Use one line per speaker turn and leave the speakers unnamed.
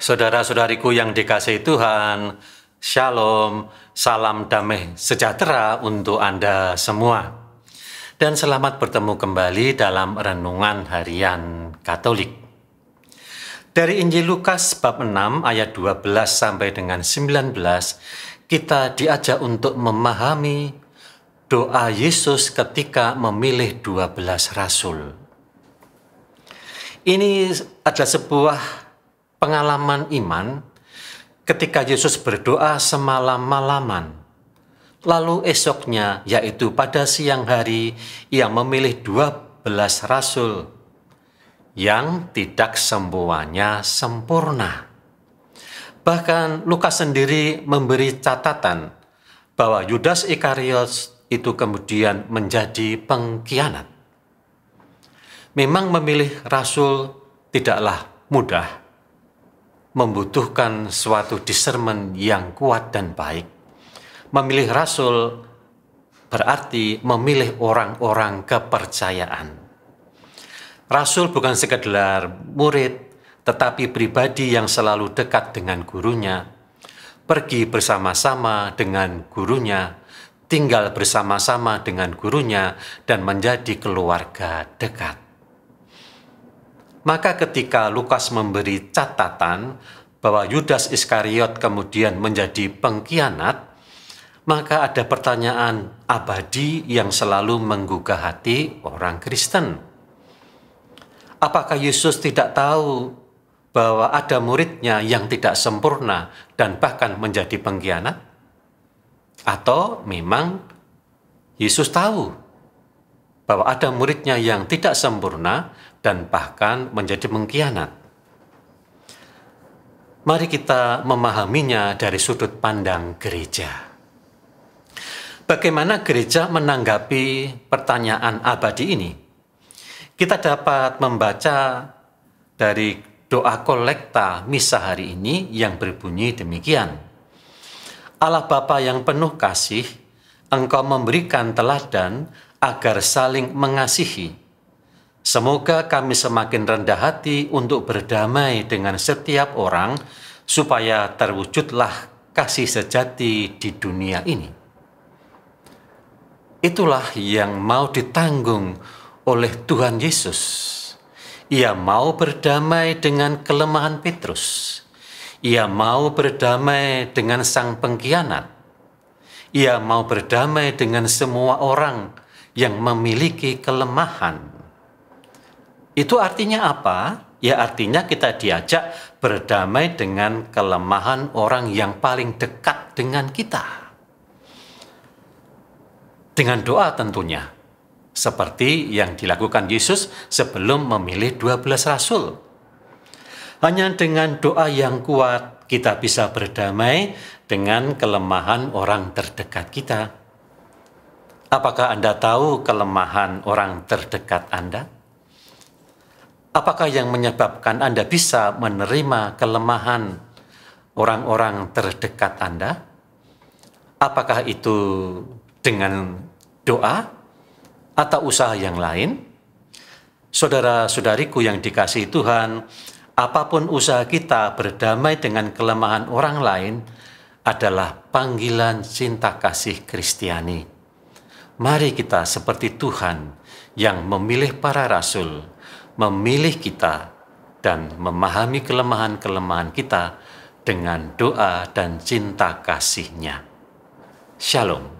Saudara-saudariku yang dikasih Tuhan, Shalom, salam damai sejahtera untuk Anda semua. Dan selamat bertemu kembali dalam renungan harian Katolik. Dari Injil Lukas bab 6 ayat 12 sampai dengan 19, kita diajak untuk memahami doa Yesus ketika memilih 12 rasul. Ini adalah sebuah pengalaman iman ketika Yesus berdoa semalam-malaman. Lalu esoknya, yaitu pada siang hari, ia memilih dua belas rasul yang tidak semuanya sempurna. Bahkan Lukas sendiri memberi catatan bahwa Yudas Ikarios itu kemudian menjadi pengkhianat. Memang memilih rasul tidaklah mudah, membutuhkan suatu discernment yang kuat dan baik. Memilih rasul berarti memilih orang-orang kepercayaan. Rasul bukan sekedar murid, tetapi pribadi yang selalu dekat dengan gurunya, pergi bersama-sama dengan gurunya, tinggal bersama-sama dengan gurunya, dan menjadi keluarga dekat. Maka ketika Lukas memberi catatan bahwa Yudas Iskariot kemudian menjadi pengkhianat, maka ada pertanyaan abadi yang selalu menggugah hati orang Kristen. Apakah Yesus tidak tahu bahwa ada muridnya yang tidak sempurna dan bahkan menjadi pengkhianat? Atau memang Yesus tahu bahwa ada muridnya yang tidak sempurna dan bahkan menjadi mengkhianat. Mari kita memahaminya dari sudut pandang gereja. Bagaimana gereja menanggapi pertanyaan abadi ini? Kita dapat membaca dari doa kolekta misa hari ini yang berbunyi demikian. Allah Bapa yang penuh kasih, Engkau memberikan teladan agar saling mengasihi. Semoga kami semakin rendah hati untuk berdamai dengan setiap orang, supaya terwujudlah kasih sejati di dunia ini. Itulah yang mau ditanggung oleh Tuhan Yesus. Ia mau berdamai dengan kelemahan Petrus. Ia mau berdamai dengan sang pengkhianat. Ia mau berdamai dengan semua orang yang memiliki kelemahan. Itu artinya apa? Ya artinya kita diajak berdamai dengan kelemahan orang yang paling dekat dengan kita. Dengan doa tentunya. Seperti yang dilakukan Yesus sebelum memilih 12 rasul. Hanya dengan doa yang kuat kita bisa berdamai dengan kelemahan orang terdekat kita. Apakah Anda tahu kelemahan orang terdekat Anda? Apakah yang menyebabkan Anda bisa menerima kelemahan orang-orang terdekat Anda? Apakah itu dengan doa atau usaha yang lain? Saudara-saudariku yang dikasihi Tuhan, apapun usaha kita berdamai dengan kelemahan orang lain adalah panggilan cinta kasih Kristiani Mari kita seperti Tuhan yang memilih para rasul, memilih kita, dan memahami kelemahan-kelemahan kita dengan doa dan cinta kasihnya. Shalom.